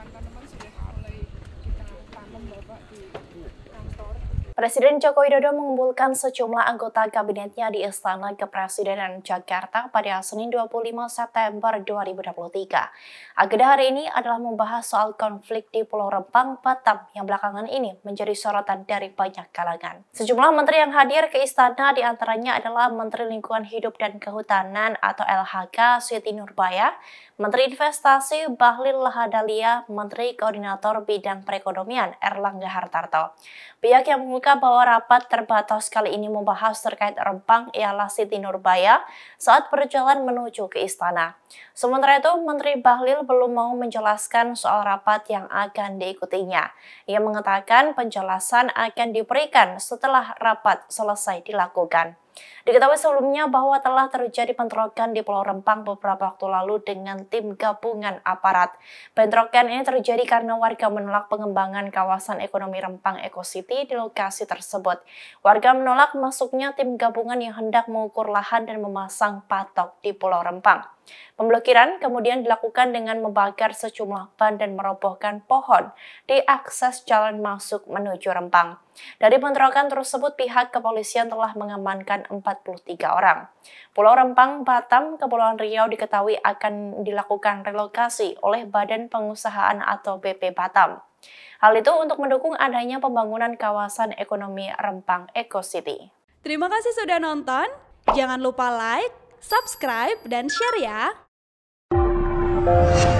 teman-teman sudah mulai kita tanam Bapak di kantor Presiden Joko Widodo mengumpulkan sejumlah anggota kabinetnya di Istana Kepresidenan Jakarta pada Senin 25 September 2023. Agenda hari ini adalah membahas soal konflik di Pulau Rempang, Batam yang belakangan ini menjadi sorotan dari banyak kalangan. Sejumlah menteri yang hadir ke istana diantaranya adalah Menteri Lingkungan Hidup dan Kehutanan atau LHK Siti Nurbaya, Menteri Investasi Bahlil Lahadalia, Menteri Koordinator Bidang Perekonomian Erlangga Hartarto. Pihak yang mengungkap bahwa rapat terbatas kali ini membahas terkait rempang ialah Siti Nurbaya saat perjalanan menuju ke istana. Sementara itu, Menteri Bahlil belum mau menjelaskan soal rapat yang akan diikutinya. Ia mengatakan penjelasan akan diberikan setelah rapat selesai dilakukan. Diketahui sebelumnya bahwa telah terjadi bentrokan di Pulau Rempang beberapa waktu lalu dengan tim gabungan aparat. Bentrokan ini terjadi karena warga menolak pengembangan kawasan ekonomi Rempang Eco City di lokasi tersebut. Warga menolak masuknya tim gabungan yang hendak mengukur lahan dan memasang patok di Pulau Rempang. Pemblokiran kemudian dilakukan dengan membakar sejumlah ban dan merobohkan pohon di akses jalan masuk menuju Rempang. Dari bentrokan tersebut, pihak kepolisian telah mengamankan 43 orang. Pulau Rempang, Batam, Kepulauan Riau diketahui akan dilakukan relokasi oleh Badan Pengusahaan atau BP Batam. Hal itu untuk mendukung adanya pembangunan kawasan ekonomi Rempang Eco City. Terima kasih sudah nonton. Jangan lupa like, subscribe, dan share ya.